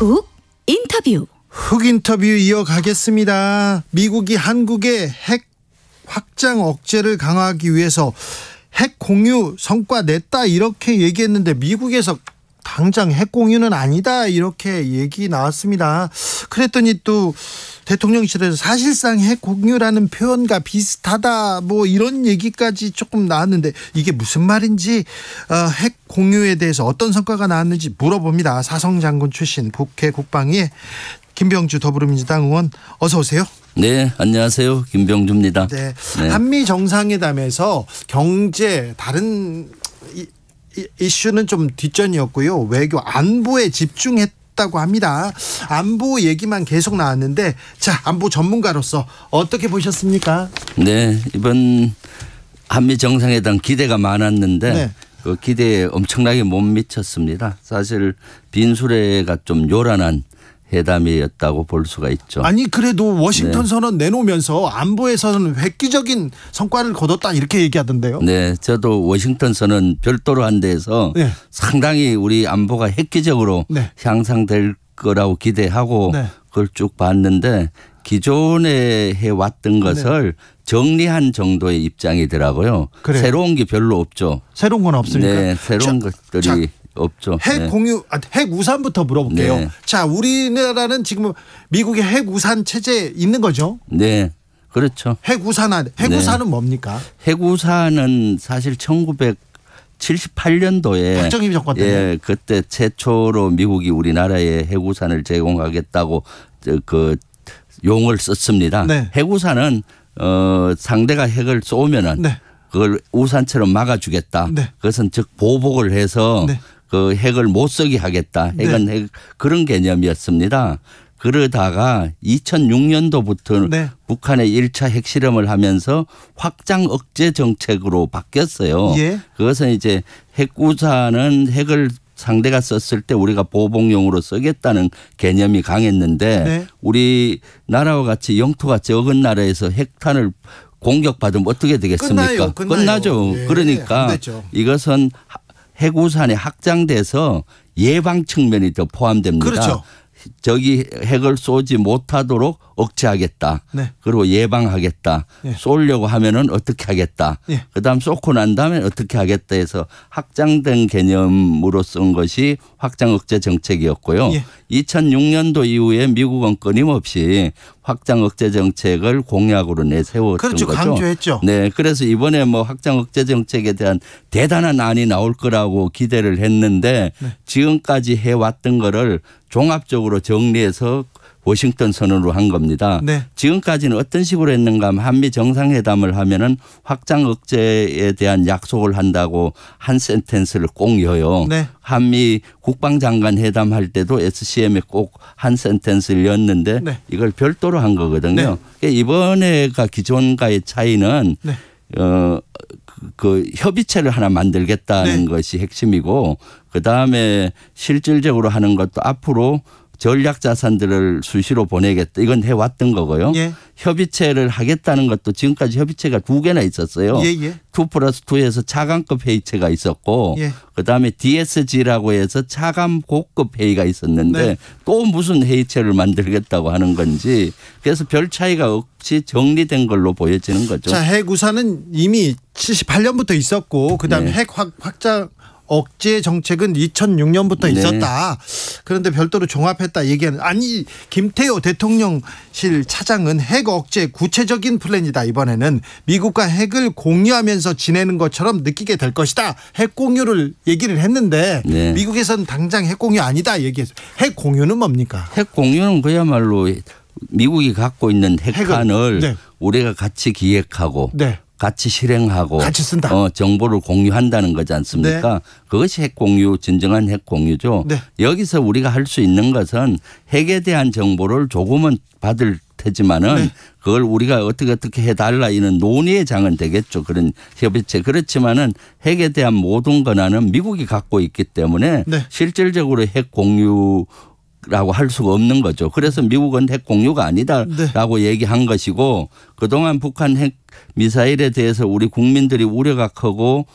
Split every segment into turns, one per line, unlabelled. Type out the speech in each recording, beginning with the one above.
훅 인터뷰. 훅 인터뷰 이어가겠습니다. 미국이 한국의 핵 확장 억제를 강화하기 위해서 핵 공유 성과 냈다 이렇게 얘기했는데 미국에서 당장 핵공유는 아니다 이렇게 얘기 나왔습니다. 그랬더니 또 대통령실에서 사실상 핵공유라는 표현과 비슷하다 뭐 이런 얘기까지 조금 나왔는데 이게 무슨 말인지 어, 핵공유에 대해서 어떤 성과가 나왔는지 물어봅니다. 사성 장군 출신 국회 국방위 김병주 더불어민주당 의원
어서 오세요. 네, 안녕하세요. 김병주입니다. 네.
네. 한미 정상회담에서 경제 다른 이슈는 좀 뒷전이었고요. 외교 안보에 집중했 다고 합니다. 안보 얘기만 계속 나왔는데 자 안보 전문가로서 어떻게 보셨습니까?
네 이번 한미 정상회담 기대가 많았는데 네. 그 기대에 엄청나게 못 미쳤습니다. 사실 빈수레가 좀 요란한 회담이었다고 볼 수가 있죠. 아니
그래도 워싱턴 네. 선언 내놓으면서 안보에서는 획기적인 성과를 거뒀다 이렇게 얘기하던데요.
네, 저도 워싱턴 선언 별도로 한 데에서 네. 상당히 우리 안보가 획기적으로 네. 향상될 거라고 기대하고 네. 그걸 쭉 봤는데 기존에 해왔던 네. 것을 정리한 정도의 입장이더라고요. 그래요. 새로운 게 별로 없죠. 새로운 건 없습니까? 네, 새로운 자, 것들이. 자, 없죠. 핵 네.
공유, 아, 핵 우산부터 물어볼게요. 네. 자, 우리나라는 지금 미국의 핵 우산 체제 있는 거죠?
네. 그렇죠. 핵 우산, 핵 네. 우산은 네. 뭡니까? 핵 우산은 사실 1978년도에 박정희 정권 때 예, 그때 최초로 미국이 우리나라에 핵 우산을 제공하겠다고 그 용을 썼습니다. 네. 핵 우산은 어, 상대가 핵을 쏘면은 그걸 우산처럼 막아주겠다. 네. 그것은 즉 보복을 해서 네. 그 핵을 못 쓰게 하겠다. 핵은 네. 핵 그런 개념이었습니다. 그러다가 2006년도부터 네. 북한의 1차 핵실험을 하면서 확장 억제 정책으로 바뀌었어요. 예. 그것은 이제 핵우산은 핵을 상대가 썼을 때 우리가 보복용으로 쓰겠다는 개념이 강했는데 네. 우리 나라와 같이 영토가 적은 나라에서 핵탄을 공격받으면 어떻게 되겠습니까? 끝나요, 끝나요. 끝나죠 네. 그러니까 이것은 해우산에 확장돼서 예방 측면이 더 포함됩니다. 그렇죠. 저기 핵을 쏘지 못하도록 억제하겠다. 네. 그리고 예방하겠다. 예. 쏠려고 하면은 어떻게 하겠다. 예. 그다음 쏘고 난 다음에 어떻게 하겠다 해서 확장된 개념으로 쓴 것이 확장 억제 정책이었고요. 예. 2006년도 이후에 미국은 끊임없이 확장 억제 정책을 공약으로 내세웠던 그렇죠. 거죠. 강조했죠. 네, 그래서 이번에 뭐 확장 억제 정책에 대한 대단한 안이 나올 거라고 기대를 했는데 네. 지금까지 해왔던 거를 종합적으로 정리해서 워싱턴 선언으로 한 겁니다. 네. 지금까지는 어떤 식으로 했는가 하면 한미 정상회담을 하면은 확장 억제에 대한 약속을 한다고 한 센텐스를 꼭 여요. 네. 한미 국방장관 회담할 때도 SCM에 꼭 한 센텐스를 였는데 네. 이걸 별도로 한 거거든요. 네. 그러니까 이번에가 기존과의 차이는 네. 어, 그, 그 협의체를 하나 만들겠다는 네. 것이 핵심이고 그 다음에 실질적으로 하는 것도 앞으로 전략 자산들을 수시로 보내겠다. 이건 해왔던 거고요. 예. 협의체를 하겠다는 것도 지금까지 협의체가 두 개나 있었어요. 예, 예. 2 플러스 2에서 차관급 회의체가 있었고 예. 그다음에 DSG라고 해서 차관 고급 회의가 있었는데 네. 또 무슨 회의체를 만들겠다고 하는 건지 그래서 별 차이가 없이 정리된 걸로 보여지는 거죠. 자,
핵우산은 이미 78년부터 있었고 그다음에 네. 핵 확장 억제 정책은 2006년부터 있었다. 네. 그런데 별도로 종합했다 얘기하는 아니 김태호 대통령실 차장은 핵 억제 구체적인 플랜이다. 이번에는 미국과 핵을 공유하면서 지내는 것처럼 느끼게 될 것이다. 핵 공유를 얘기를 했는데 네. 미국에선 당장 핵 공유 아니다 얘기해어핵 공유는 뭡니까?
핵 공유는 그야말로 미국이 갖고 있는 핵탄을 네. 우리가 같이 기획하고 네. 같이 실행하고 같이 쓴다. 어, 정보를 공유한다는 거지 않습니까? 네. 그것이 핵 공유 진정한 핵 공유죠. 네. 여기서 우리가 할 수 있는 것은 핵에 대한 정보를 조금은 받을 테지만은 네. 그걸 우리가 어떻게 어떻게 해달라 이런 논의의 장은 되겠죠. 그런 협의체. 그렇지만은 핵에 대한 모든 권한은 미국이 갖고 있기 때문에 네. 실질적으로 핵 공유 라고 할 수가 없는 거죠. 그래서 미국은 핵 공유가 네. 아니다라고 네. 얘기한 것이고 그동안 북한 핵 미사일에 대해서 우리 국민들이 우려가 크고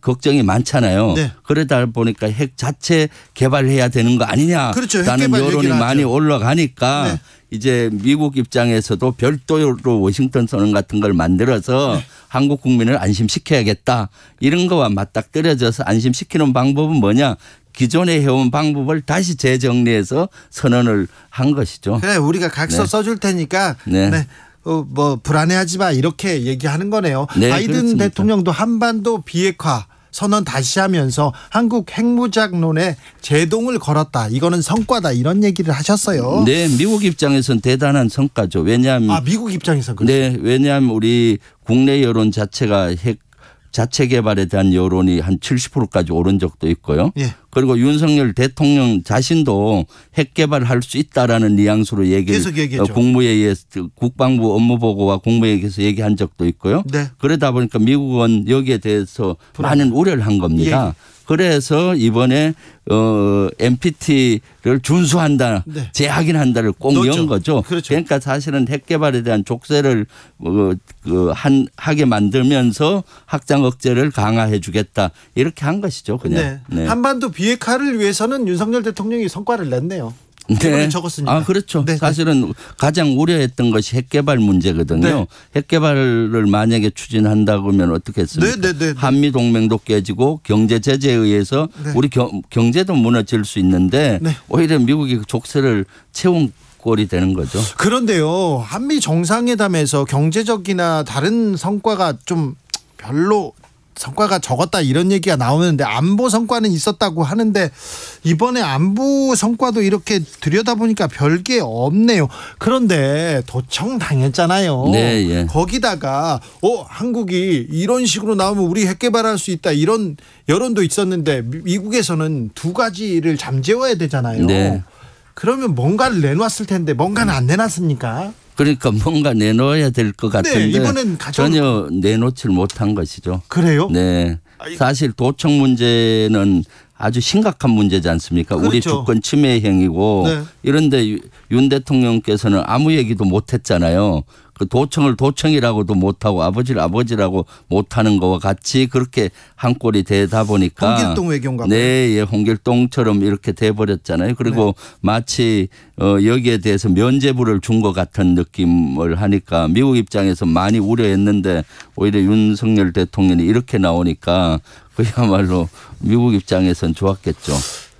걱정이 많잖아요. 네. 그러다 보니까 핵 자체 개발해야 되는 거 아니냐라는 그렇죠. 여론이 많이 올라가니까 네. 이제 미국 입장에서도 별도로 워싱턴 선언 같은 걸 만들어서 네. 한국 국민을 안심시켜야겠다 이런 거와 맞닥뜨려져서 안심시키는 방법은 뭐냐 기존에 해온 방법을 다시 재정리해서 선언을 한 것이죠. 그 우리가 각서 네. 써줄 테니까 네. 네. 어, 뭐 불안해하지 마 이렇게 얘기하는 거네요. 네, 바이든 그렇습니다. 대통령도
한반도 비핵화 선언 다시 하면서 한국 핵무장론에 제동을 걸었다. 이거는 성과다. 이런 얘기를 하셨어요.
네, 미국 입장에선 대단한 성과죠. 왜냐하면 아 미국 입장에선 그 네, 왜냐하면 우리 국내 여론 자체가 핵 자체 개발에 대한 여론이 한 70%까지 오른 적도 있고요. 예. 그리고 윤석열 대통령 자신도 핵 개발할 수 있다라는 뉘앙스로 얘기를 어, 국무회의에 국방부 업무 보고와 국무회의에서 얘기한 적도 있고요. 네. 그러다 보니까 미국은 여기에 대해서 불안. 많은 우려를 한 겁니다. 예. 예. 그래서 이번에 어 NPT를 준수한다, 네. 재확인한다를 꼭 넣은 거죠. 그렇죠. 그러니까 사실은 핵 개발에 대한 족쇄를 어, 그한 그 하게 만들면서 확장 억제를 강화해주겠다 이렇게 한 것이죠. 그냥 네. 네.
한반도 비 비핵화를 위해서는 윤석열 대통령이 성과를 냈네요.
네. 적었습니다. 아 그렇죠. 네. 사실은 가장 우려했던 것이 핵개발 문제거든요. 네. 핵개발을 만약에 추진한다고 하면 어떻겠습니까? 네, 네, 네, 네. 한미 동맹도 깨지고 경제 제재에 의해서 우리 경제도 무너질 수 있는데 오히려 미국이 그 족쇄를 채운 꼴이 되는 거죠.
그런데요, 한미 정상회담에서 경제적이나 다른 성과가 좀 별로 성과가 적었다 이런 얘기가 나오는데 안보 성과는 있었다고 하는데 이번에 안보 성과도 이렇게 들여다보니까 별게 없네요. 그런데 도청 당했잖아요. 네, 예. 거기다가 어 한국이 이런 식으로 나오면 우리 핵개발할 수 있다 이런 여론도 있었는데 미국에서는 두 가지를 잠재워야 되잖아요. 네. 그러면 뭔가를 내놨을 텐데 뭔가는 안 내놨습니까?
그러니까 뭔가 내놓아야 될것 네, 같은데 네, 가장... 전혀 내놓지를 못한 것이죠. 그래요? 네. 아, 사실 도청 문제는 아주 심각한 문제지 않습니까? 그렇죠. 우리 주권 침해 행위고 네. 이런데 윤 대통령께서는 아무 얘기도 못 했잖아요. 그 도청을 도청이라고도 못하고 아버지를 아버지라고 못하는 거와 같이 그렇게 한 꼴이 되다 보니까 홍길동 외교인가 네, 예, 홍길동처럼 이렇게 돼버렸잖아요. 그리고 네. 마치 어, 여기에 대해서 면제부를 준 것 같은 느낌을 하니까 미국 입장에서 많이 우려했는데 오히려 윤석열 대통령이 이렇게 나오니까 그야말로 미국 입장에선 좋았겠죠.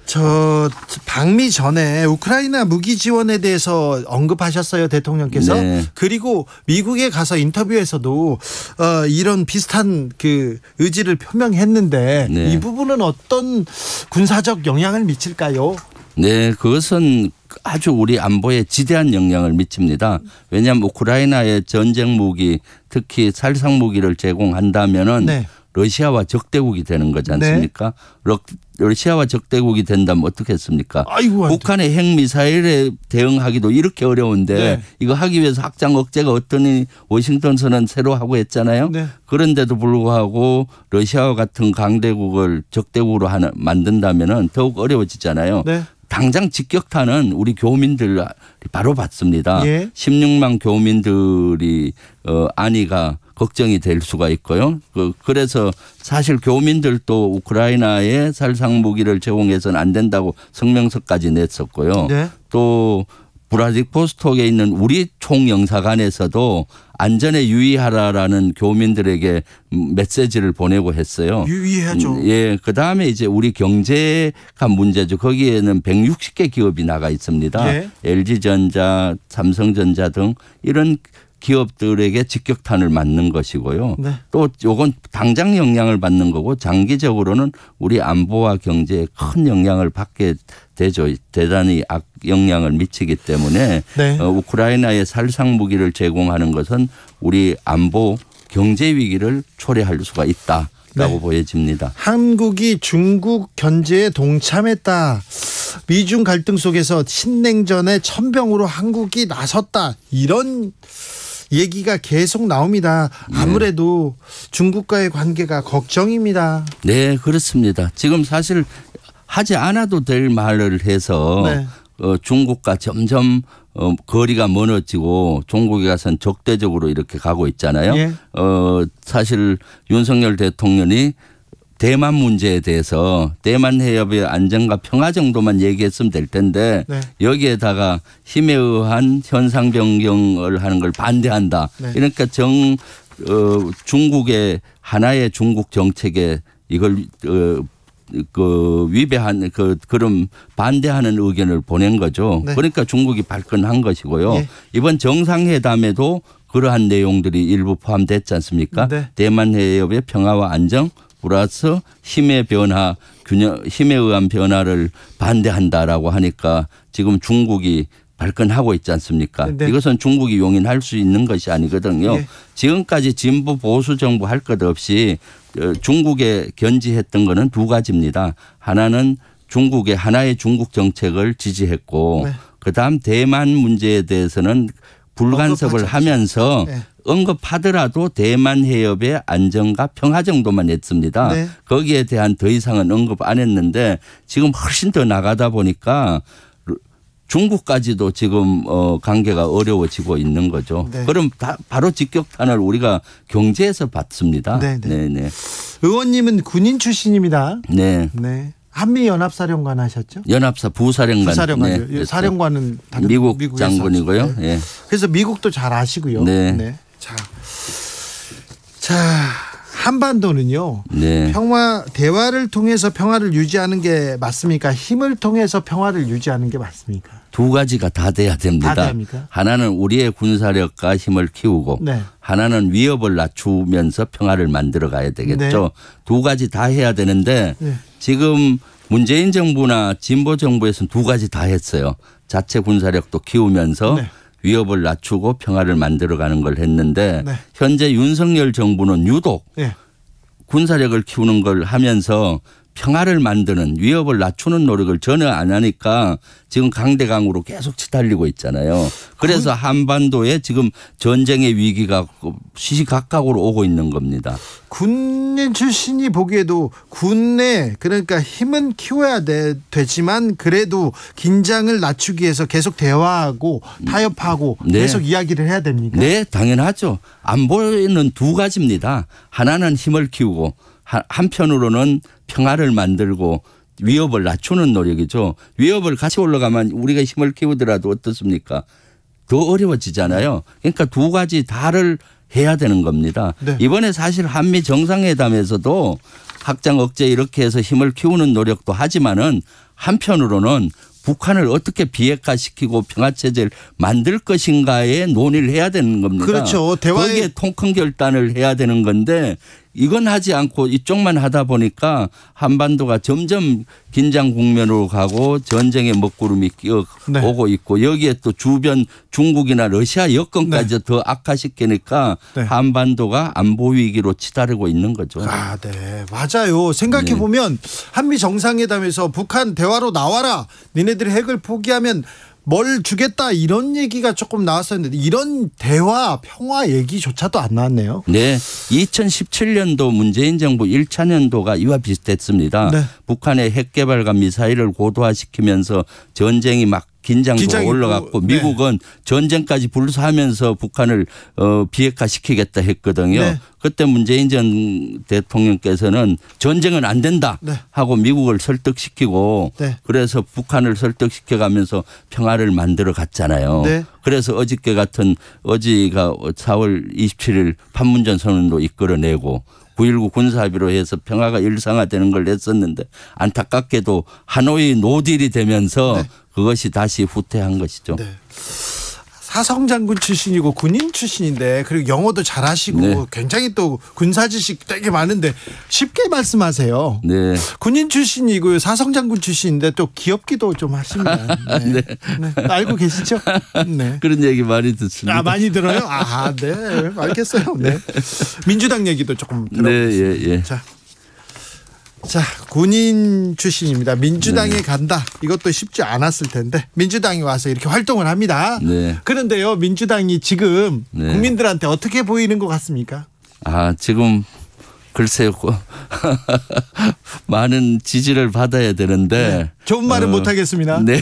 저 방미 전에 우크라이나 무기 지원에 대해서 언급하셨어요 대통령께서 네. 그리고 미국에 가서 인터뷰에서도 어, 이런 비슷한 그
의지를 표명했는데 네. 이
부분은 어떤 군사적 영향을 미칠까요?
네, 그것은 아주 우리 안보에 지대한 영향을 미칩니다. 왜냐하면 우크라이나의 전쟁 무기, 특히 살상 무기를 제공한다면은 네. 러시아와 적대국이 되는 거지 네. 않습니까? 네. 러시아와 적대국이 된다면 어떻겠습니까 아이고, 북한의 핵 미사일에 대응하기도 이렇게 어려운데 네. 이거 하기 위해서 확장 억제가 어떠니 워싱턴 선언 새로 하고 했잖아요. 네. 그런데도 불구하고 러시아와 같은 강대국을 적대국으로 하는 만든다면은 더욱 어려워지잖아요. 네. 당장 직격탄은 우리 교민들 바로 받습니다. 예. 16만 교민들이 어 안이가 걱정이 될 수가 있고요. 그, 그래서 사실 교민들도 우크라이나에 살상 무기를 제공해서는 안 된다고 성명서까지 냈었고요. 네. 또브라질포스톡에 있는 우리 총영사관에서도 안전에 유의하라라는 교민들에게 메시지를 보내고 했어요. 유의하죠. 음, 예, 그 다음에 이제 우리 경제가 문제죠. 거기에는 160개 기업이 나가 있습니다. 예. LG전자, 삼성전자 등 이런 기업들에게 직격탄을 맞는 것이고요. 네. 또 요건 당장 영향을 받는 거고 장기적으로는 우리 안보와 경제에 큰 영향을 받게 되죠. 대단히 악 영향을 미치기 때문에 네. 어, 우크라이나에 살상 무기를 제공하는 것은 우리 안보 경제 위기를 초래할 수가 있다라고 네. 보여집니다.
한국이 중국 견제에 동참했다. 미중 갈등 속에서 신냉전의 천병으로 한국이 나섰다. 이런 얘기가 계속 나옵니다. 네. 아무래도 네. 중국과의 관계가
걱정입니다. 네, 그렇습니다. 지금 사실 하지 않아도 될 말을 해서 네. 어, 중국과 점점 어, 거리가 멀어지고 종국에 가서는 적대적으로 이렇게 가고 있잖아요. 예. 어, 사실 윤석열 대통령이 대만 문제에 대해서 대만 해협의 안정과 평화 정도만 얘기했으면 될 텐데 네. 여기에다가 힘에 의한 현상 변경을 하는 걸 반대한다. 네. 그러니까 정 어, 중국의 하나의 중국 정책에 이걸 어, 그 위배한 그 그런 반대하는 의견을 보낸 거죠. 네. 그러니까 중국이 발끈한 것이고요. 예. 이번 정상회담에도 그러한 내용들이 일부 포함됐지 않습니까? 네. 대만 해협의 평화와 안정 우라서 힘의 변화, 균형, 힘에 의한 변화를 반대한다라고 하니까 지금 중국이 발끈하고 있지 않습니까? 네. 이것은 중국이 용인할 수 있는 것이 아니거든요. 네. 지금까지 진보 보수 정부 할 것 없이 어, 중국에 견지했던 거는 두 가지입니다. 하나는 중국의 하나의 중국 정책을 지지했고 네. 그다음 대만 문제에 대해서는 불간섭을 하면서 네. 언급하더라도 대만 해협의 안정과 평화 정도만 했습니다. 네. 거기에 대한 더 이상은 언급 안 했는데 지금 훨씬 더 나가다 보니까 중국까지도 지금 어 관계가 어려워지고 있는 거죠. 네. 그럼 바로 직격탄을 우리가 경제에서 받습니다. 네네. 네네. 네.
의원님은 군인 출신입니다.
네. 네.
한미 연합사령관 하셨죠?
연합사 부사령관. 부사령관. 네, 예, 사령관은 미국 장군이고요. 네.
그래서 미국도 잘 아시고요. 네. 네. 자. 자. 한반도는요. 네. 평화 대화를 통해서 평화를 유지하는 게 맞습니까? 힘을 통해서 평화를 유지하는 게 맞습니까?
두 가지가 다 돼야 됩니다. 다 하나는 우리의 군사력과 힘을 키우고 네. 하나는 위협을 낮추면서 평화를 만들어 가야 되겠죠. 네. 두 가지 다 해야 되는데 네. 지금 문재인 정부나 진보 정부에서는 두 가지 다 했어요. 자체 군사력도 키우면서 네. 위협을 낮추고 평화를 만들어가는 걸 했는데 네. 현재 윤석열 정부는 유독 네. 군사력을 키우는 걸 하면서 평화를 만드는 위협을 낮추는 노력을 전혀 안 하니까 지금 강대강으로 계속 치달리고 있잖아요. 그래서 한반도에 지금 전쟁의 위기가 시시각각으로 오고 있는 겁니다. 군인
출신이 보기에도 군내 그러니까 힘은 키워야 돼, 되지만 그래도 긴장을 낮추기 위해서 계속 대화하고 타협하고 네. 계속 이야기를 해야
됩니까? 네, 당연하죠. 안보는 이두 가지입니다. 하나는 힘을 키우고 한편으로는 평화를 만들고 위협을 낮추는 노력이죠. 위협을 같이 올라가면 우리가 힘을 키우더라도 어떻습니까? 더 어려워지잖아요. 그러니까 두 가지 다를 해야 되는 겁니다. 네. 이번에 사실 한미 정상회담에서도 확장 억제 이렇게 해서 힘을 키우는 노력도 하지만은 한편으로는 북한을 어떻게 비핵화시키고 평화체제를 만들 것인가에 논의를 해야 되는 겁니다. 그렇죠. 대화에 통큰 결단을 해야 되는 건데 이건 하지 않고 이쪽만 하다 보니까 한반도가 점점 긴장 국면으로 가고 전쟁의 먹구름이 끼어 네. 오고 있고 여기에 또 주변 중국이나 러시아 여건까지 네. 더 악화시키니까 네. 한반도가 안보 위기로 치달고 있는 거죠. 아,
네. 맞아요. 생각해 네. 보면 한미 정상회담에서 북한 대화로 나와라. 니네들이 핵을 포기하면 뭘 주겠다 이런 얘기가 조금 나왔었는데 이런 대화 평화 얘기조차도 안 나왔네요.
네. 2017년도 문재인 정부 1차 년도가 이와 비슷했습니다. 네. 북한의 핵개발과 미사일을 고도화시키면서 전쟁이 막 긴장도 올라갔고 네. 미국은 전쟁까지 불사하면서 북한을 어, 비핵화시키겠다 했거든요. 네. 그때 문재인 전 대통령께서는 전쟁은 안 된다 네. 하고 미국을 설득시키고 네. 그래서 북한을 설득시켜 가면서 평화를 만들어 갔잖아요. 네. 그래서 어저께 같은 어지가 4월 27일 판문점 선언도 이끌어내고 9.19 군사합의로 해서 평화가 일상화되는 걸 냈었는데 안타깝게도 하노이 노딜이 되면서 네. 그것이 다시 후퇴한 것이죠. 네.
사성 장군 출신이고 군인 출신인데 그리고 영어도 잘하시고 네. 굉장히 또 군사 지식 되게 많은데 쉽게 말씀하세요. 네. 군인 출신이고요. 사성 장군 출신인데 또귀엽기도좀
하십니다. 아, 네. 네. 네. 알고 계시죠? 네. 그런 얘기 많이 듣습니다. 아, 많이
들어요? 아, 네. 알겠어요. 네.
민주당 얘기도 조금 네, 들어보겠습니다. 네, 예, 예. 자.
자, 군인 출신입니다. 민주당에 네. 간다. 이것도 쉽지 않았을 텐데 민주당이 와서 이렇게 활동을 합니다. 네. 그런데요, 민주당이 지금 네. 국민들한테 어떻게 보이는 것 같습니까?
아, 지금 글쎄요 많은 지지를 받아야 되는데 네. 좋은 말은 어, 못하겠습니다. 네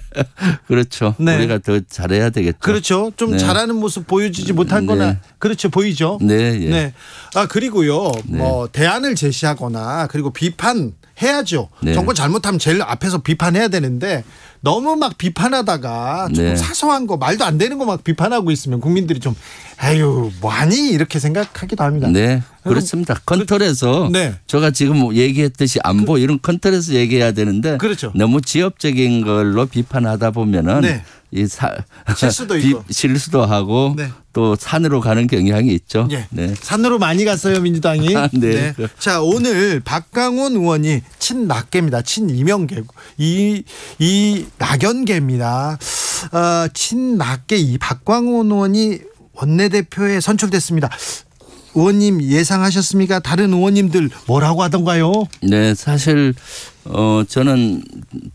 그렇죠. 네. 우리가 더 잘해야 되겠죠. 그렇죠. 좀 네. 잘하는
모습 보여주지 못한거나 네. 그렇죠 보이죠. 네. 예. 네. 아 그리고요 네. 뭐 대안을 제시하거나 그리고 비판 해야죠. 네. 정권 잘못하면 제일 앞에서 비판해야 되는데 너무 막 비판하다가 조금 네. 사소한 거 말도 안 되는 거 막 비판하고 있으면 국민들이 좀 에휴 많이 이렇게 생각하기도 합니다. 네 그렇습니다.
컨트롤에서 그, 네. 제가 지금 뭐 얘기했듯이 안보 그, 이런 컨트롤에서 얘기해야 되는데 그렇죠. 너무 지엽적인 걸로 비판하다 보면은 네. 이 사, 실수도 비, 있고 실수도 하고 네. 또 산으로 가는 경향이 있죠. 네. 네. 산으로 많이 갔어요 민주당이. 아, 네. 네.
자 오늘 박강훈 의원이 친낙계입니다. 친이명계 이 이 낙연계입니다. 어, 친낙계 이 박광훈 의원이 원내대표에 선출됐습니다. 의원님 예상하셨습니까? 다른 의원님들 뭐라고 하던가요?
네, 사실 어 저는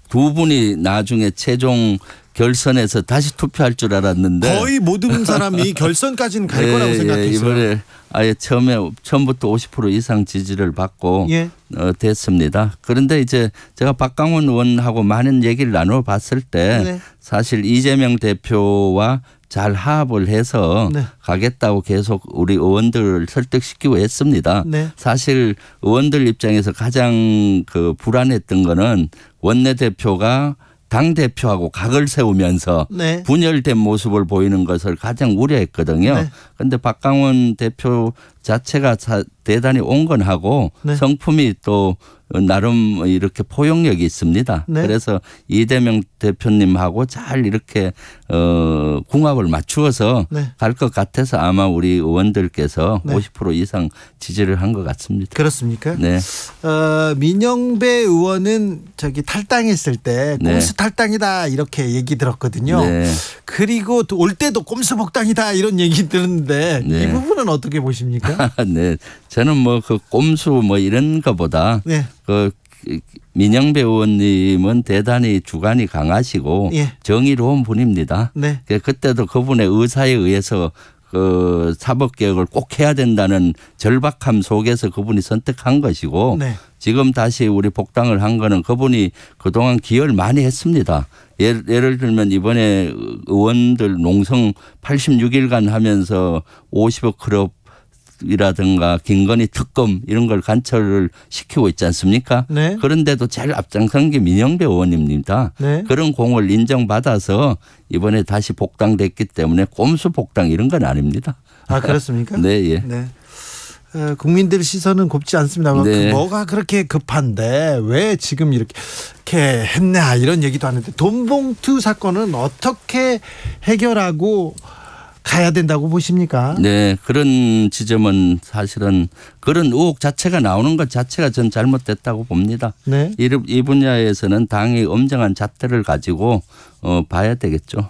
두 분이 나중에 최종 결선에서 다시 투표할 줄 알았는데 거의 모든 사람이
결선까지는 갈 예, 거라고 예, 생각했어요. 이번에
아예 처음에 처음부터 50% 이상 지지를 받고 예. 어, 됐습니다. 그런데 이제 제가 박강원 의원하고 많은 얘기를 나눠봤을 때 네. 사실 이재명 대표와 잘 합을 해서 네. 가겠다고 계속 우리 의원들을 설득시키고 했습니다. 네. 사실 의원들 입장에서 가장 그 불안했던 거는 원내대표가 당 대표하고 각을 세우면서 네. 분열된 모습을 보이는 것을 가장 우려했거든요. 그런데 네. 박강원 대표 자체가 대단히 온건하고 네. 성품이 또 나름 이렇게 포용력이 있습니다. 네. 그래서 이대명 대표님하고 잘 이렇게 어 궁합을 맞추어서 네. 갈것 같아서 아마 우리 의원들께서 네. 50% 이상 지지를 한 것 같습니다. 그렇습니까? 네.
어, 민영배 의원은 저기 탈당했을 때 네. 꼼수 탈당이다 이렇게 얘기 들었거든요. 네. 그리고 올 때도 꼼수 복당이다 이런 얘기 들었는데 네. 이 부분은 어떻게 보십니까?
네. 저는 뭐 그 꼼수 뭐 이런 것보다 그 민영 배우님은 대단히 주관이 강하시고 예. 정의로운 분입니다. 네. 그 그때도 그분의 의사에 의해서 그 사법 개혁을 꼭 해야 된다는 절박함 속에서 그분이 선택한 것이고 네. 지금 다시 우리 복당을 한 거는 그분이 그동안 기여를 많이 했습니다. 예를, 예를 들면 이번에 의원들 농성 86일간 하면서 50억 클럽 이라든가 김건희 특검 이런 걸 관철을 시키고 있지 않습니까? 네. 그런데도 제일 앞장선 게 민영배 의원입니다. 네. 그런 공을 인정받아서 이번에 다시 복당됐기 때문에 꼼수 복당 이런 건 아닙니다. 아 그렇습니까? 네, 예. 네.
어, 국민들 시선은 곱지 않습니다만 네. 뭐가 그렇게 급한데 왜 지금 이렇게 이렇게 했냐 이런 얘기도 하는데 돈봉투 사건은 어떻게 해결하고 가야 된다고 보십니까?
네, 그런 지점은 사실은 그런 의혹 자체가 나오는 것 자체가 전 잘못됐다고 봅니다. 네. 이, 이 분야에서는 당이 엄정한 잣대를 가지고 어, 봐야 되겠죠.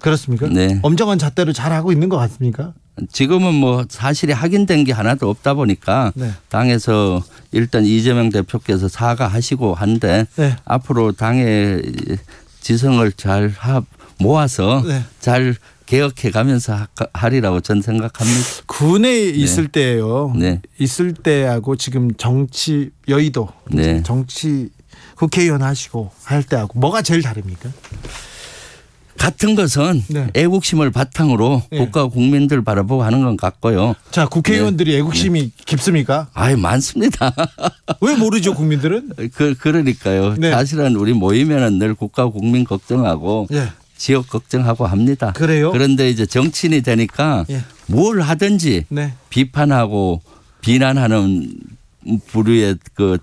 그렇습니까? 네.
엄정한 잣대로 잘 하고 있는 것 같습니까?
지금은 뭐 사실이 확인된 게 하나도 없다 보니까 네. 당에서 일단 이재명 대표께서 사과하시고 한데 네. 앞으로 당의 지성을 잘 합, 모아서 네. 잘 개혁해 가면서 하리라고 전 생각합니다. 군에 네. 있을 때
때요. 네. 있을 때하고 지금
정치 여의도 네.
정치 국회의원 하시고 할 때하고 뭐가 제일
다릅니까? 같은 것은 네. 애국심을 바탕으로 네. 국가 국민들 바라보고 하는 건 같고요. 자 국회의원들이 네. 애국심이 네. 깊습니까? 아예 많습니다. 왜 모르죠 국민들은? 그 그러니까요. 네. 사실은 우리 모이면은 늘 국가 국민 걱정하고 예. 지역 걱정하고 합니다. 그래요? 그런데 이제 정치인이 되니까 예. 뭘 하든지 네. 비판하고 비난하는 부류의 그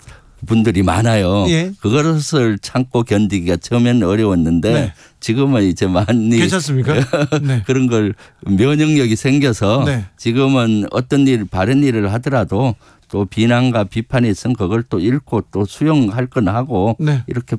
분들이 많아요. 예. 그것을 참고 견디기가 처음엔 어려웠는데 네. 지금은 이제 많이 괜찮습니까? 네. 그런 걸 면역력이 생겨서 네. 지금은 어떤 일 바른 일을 하더라도 또 비난과 비판이 있으면 그걸 또 읽고 또 수용할 건 하고 네. 이렇게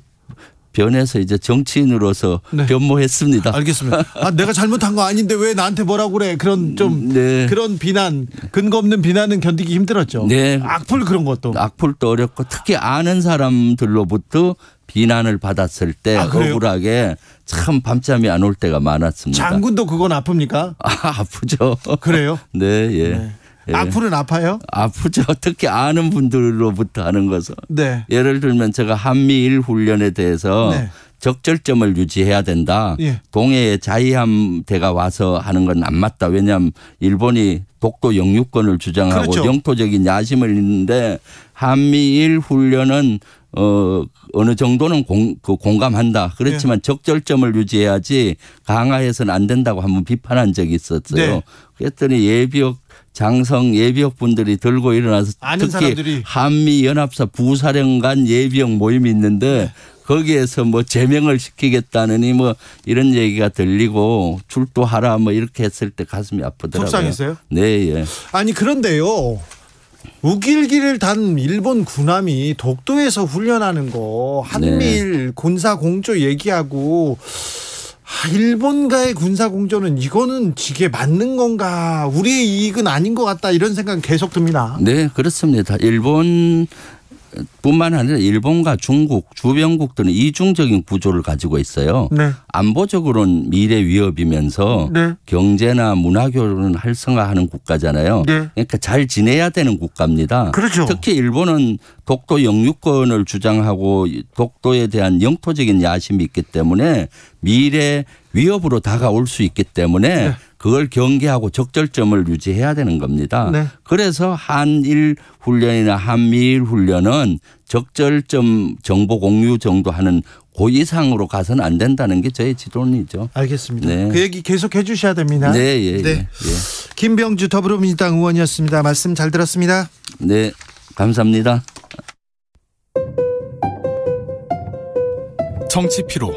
변해서 이제 정치인으로서 네. 변모했습니다. 알겠습니다. 아 내가 잘못한 거 아닌데 왜 나한테 뭐라고 그래? 그런 좀 음, 네. 그런 비난 근거 없는 비난은 견디기 힘들었죠. 네. 악플 그런 것도 악플도 어렵고 특히 아는 사람들로부터 비난을 받았을 때 아, 억울하게 참 밤잠이 안 올 때가 많았습니다. 장군도 그건 아픕니까? 아, 아프죠. 그래요? 네, 예. 네. 예. 악플은 아파요? 아프죠. 특히 아는 분들로부터 하는 것은. 네. 예를 들면 제가 한미일 훈련에 대해서 네. 적절점을 유지해야 된다. 예. 동해에 자이함대가 와서 하는 건 안 맞다. 왜냐하면 일본이 독도 영유권을 주장하고 그렇죠. 영토적인 야심을 있는데 한미일 훈련은 어 어느 정도는 공, 그 공감한다. 그렇지만 예. 적절점을 유지해야지 강화해서는 안 된다고 한번 비판한 적이 있었어요. 네. 그랬더니 예비역 장성 예비역 분들이 들고 일어나서 특히 사람들이. 한미 연합사 부사령관 예비역 모임이 있는데 네. 거기에서 뭐 제명을 시키겠다느니 뭐 이런 얘기가 들리고 출두하라 뭐 이렇게 했을 때 가슴이 아프더라고요. 속상했어요? 네, 예.
아니 그런데요. 우길기를 단 일본 군함이 독도에서 훈련하는 거 한미일 네. 군사 공조 얘기하고 아, 일본과의 군사 공조는 이거는 이게 맞는 건가? 우리의 이익은 아닌 것 같다 이런 생각 계속 듭니다.
네, 그렇습니다. 일본 뿐만 아니라 일본과 중국 주변국들은 이중적인 구조를 가지고 있어요. 네. 안보적으로는 미래 위협이면서 네. 경제나 문화교류는 활성화하는 국가잖아요. 네. 그러니까 잘 지내야 되는 국가입니다. 그렇죠. 특히 일본은 독도 영유권을 주장하고 독도에 대한 영토적인 야심이 있기 때문에 미래 위협으로 다가올 수 있기 때문에 네. 그걸 경계하고 적절점을 유지해야 되는 겁니다. 네. 그래서 한일 훈련이나 한미일 훈련은 적절점 정보 공유 정도 하는 고그 이상으로 가서는 안 된다는 게 저의 지론이죠. 알겠습니다. 네. 그 얘기 계속 해주셔야 됩니다. 네, 예, 예 네. 예. 김병주 더불어민주당 의원이었습니다. 말씀 잘 들었습니다. 네, 감사합니다. 정치 피로.